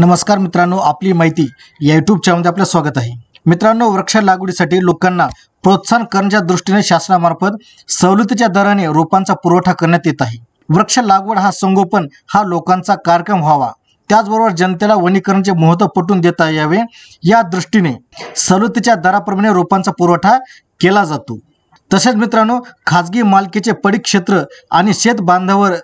नमस्कार मित्रांनो आपली माहिती या युट्यूब चॅनलमध्ये आपलं स्वागत आहे मित्रांनो वृक्ष लागवडीसाठी लोकांना प्रोत्साहन करण्याच्या दृष्टीने शासनामार्फत सवलतीच्या दराने रोपांचा पुरवठा करण्यात येत आहे वृक्ष लागवड हा संगोपन हा लोकांचा कार्यक्रम व्हावा त्याचबरोबर जनतेला वनीकरणचे महत्त्व पटून देता यावे या दृष्टीने सवलतीच्या दराप्रमाणे रोपांचा पुरवठा केला जातो तसेच मित्रांनो खाजगी मालकीचे पडी क्षेत्र आणि शेत बांधावर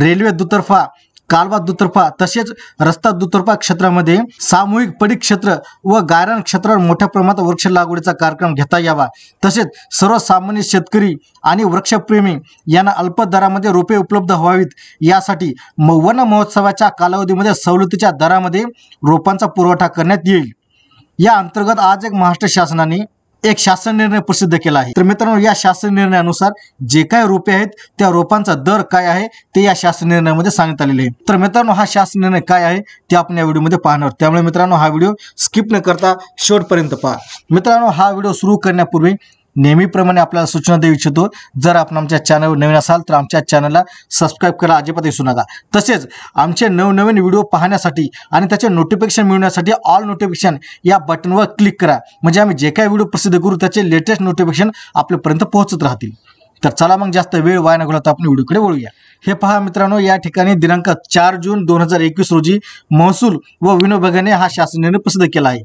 रेल्वे दुतर्फा कालवा दुतर्फा तसेच रस्ता दुतर्फा क्षेत्रामध्ये सामूहिक पडी क्षेत्र व गायरान क्षेत्रावर मोठ्या प्रमाणात वृक्ष लागवडीचा कार्यक्रम घेता यावा तसेच सर्वसामान्य शेतकरी आणि वृक्षप्रेमी यांना अल्प दरामध्ये रोपे उपलब्ध व्हावीत यासाठी वन महोत्सवाच्या कालावधीमध्ये सवलतीच्या दरामध्ये रोपांचा पुरवठा करण्यात येईल या अंतर्गत आज एक महाराष्ट्र शासनाने एक शासन निर्णय प्रसिद्ध केला आहे तर मित्रांनो या शासन निर्णयानुसार जे काय रोपे आहेत त्या रोपांचा दर काय आहे ते या शासन निर्णयामध्ये सांगण्यात आलेले आहे तर मित्रांनो हा शासन निर्णय काय आहे ते आपण या व्हिडिओमध्ये पाहणार त्यामुळे मित्रांनो हा व्हिडिओ स्किप न करता शेवटपर्यंत पहा मित्रांनो हा व्हिडिओ सुरू करण्यापूर्वी नेहमीप्रमाणे आपल्याला सूचना देऊ इच्छितो जर आपण आमच्या चॅनल नवीन असाल तर आमच्या चॅनलला सबस्क्राईब करा अजिबात विसू नका तसेच आमचे नवनवीन व्हिडिओ पाहण्यासाठी आणि त्याचे नोटिफिकेशन मिळवण्यासाठी ऑल नोटिफिकेशन या बटनवर क्लिक करा म्हणजे आम्ही जे काही व्हिडिओ प्रसिद्ध करू त्याचे लेटेस्ट नोटिफिकेशन आपल्यापर्यंत पोहोचत राहतील तर चला मग जास्त वेळ वाया न तर आपण व्हिडिओकडे वळूया हे पहा मित्रांनो या ठिकाणी दिनांक चार जून दोन हजार एकवीस रोजी महसूल व विनोबगाने हा शासन निर्णय प्रसिद्ध केला आहे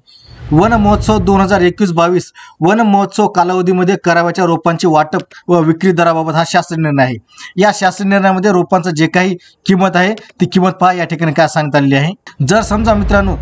वन महोत्सव दोन हजार एकवीस बावीस वन महोत्सव कालावधीमध्ये करावयाच्या रोपांची वाटप व विक्री दराबाबत हा शास्त्रीय निर्णय आहे या शास्त्रीय निर्णयामध्ये रोपांचं जे काही किंमत आहे ती किंमत पहा या ठिकाणी काय सांगत आलेली आहे जर समजा मित्रांनो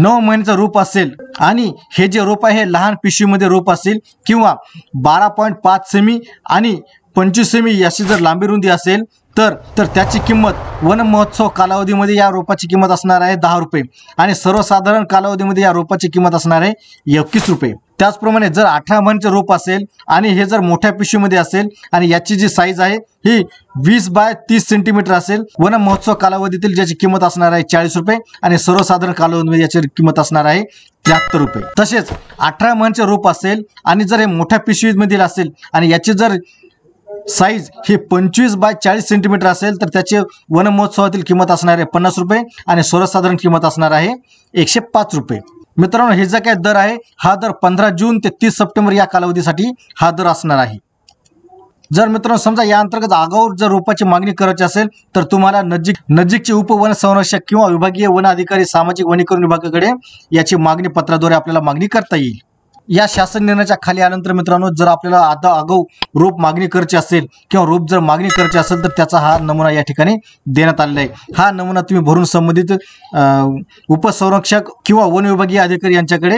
नऊ महिन्याचं रोप असेल आणि हे जे रोप आहे लहान पिशवीमध्ये रोप असेल किंवा बारा पॉईंट पाच सेमी आणि पंचवीस सेमी याची जर लांबी रुंदी असेल तर तर त्याची किंमत वन महोत्सव कालावधीमध्ये या रोपाची किंमत असणार आहे दहा रुपये आणि सर्वसाधारण कालावधीमध्ये या रोपाची किंमत असणार आहे एकवीस रुपये त्याचप्रमाणे जर अठरा महिन्याचे रोप असेल आणि हे जर मोठ्या पिशवीमध्ये असेल आणि याची जी साईज आहे ही वीस बाय तीस सेंटीमीटर असेल वन महोत्सव कालावधीतील ज्याची किंमत असणार आहे चाळीस रुपये आणि सर्वसाधारण कालावधीमध्ये याची किंमत असणार आहे त्र्याहत्तर रुपये तसेच अठरा महिन्याचे रोप असेल आणि जर हे मोठ्या पिशवीमधील असेल आणि याची जर साईज हे पंचवीस बाय चाळीस सेंटीमीटर असेल तर वन वनमहोत्सवातील किंमत असणार आहे पन्नास रुपये आणि सर्वसाधारण किंमत असणार आहे एकशे पाच रुपये मित्रांनो हे जे काय दर आहे हा दर पंधरा जून ते तीस सप्टेंबर या कालावधीसाठी हा दर असणार आहे जर मित्रांनो समजा या अंतर्गत आगाऊ जर रोपाची मागणी करायची असेल तर तुम्हाला नजीक नजीकचे उपवन संरक्षक किंवा विभागीय वन अधिकारी सामाजिक वनीकरण विभागाकडे याची मागणी पत्राद्वारे आपल्याला मागणी करता येईल या शासन निर्णयाच्या खाली आल्यानंतर मित्रांनो जर आपल्याला आता आगाऊ रोप मागणी करायची असेल किंवा रोप जर मागणी करायची असेल तर त्याचा हा नमुना या ठिकाणी देण्यात आलेला आहे हा नमुना तुम्ही भरून संबंधित उपसंरक्षक किंवा वन विभागीय अधिकारी यांच्याकडे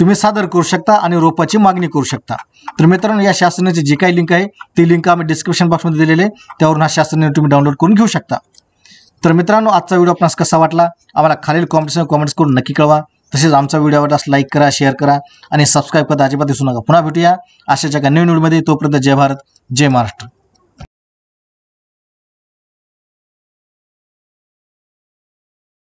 तुम्ही सादर करू शकता आणि रोपाची मागणी करू शकता तर मित्रांनो या शासनाची जी काही लिंक आहे ती लिंक आम्ही डिस्क्रिप्शन बॉक्समध्ये दिलेली आहे त्यावरून हा शासन निर्णय तुम्ही डाउनलोड करून घेऊ शकता तर मित्रांनो आजचा व्हिडिओ आपणास कसा वाटला आम्हाला खालील कॉमेंट्स कॉमेंट्स करून नक्की कळवा तसेच आमचा व्हिडिओ अस लाईक करा शेअर करा आणि सबस्क्राईब करता अजिबात दिसू नका पुन्हा भेटूया अशाच्या एका नवीन व्हिडिओमध्ये तोपर्यंत जय भारत जय महाराष्ट्र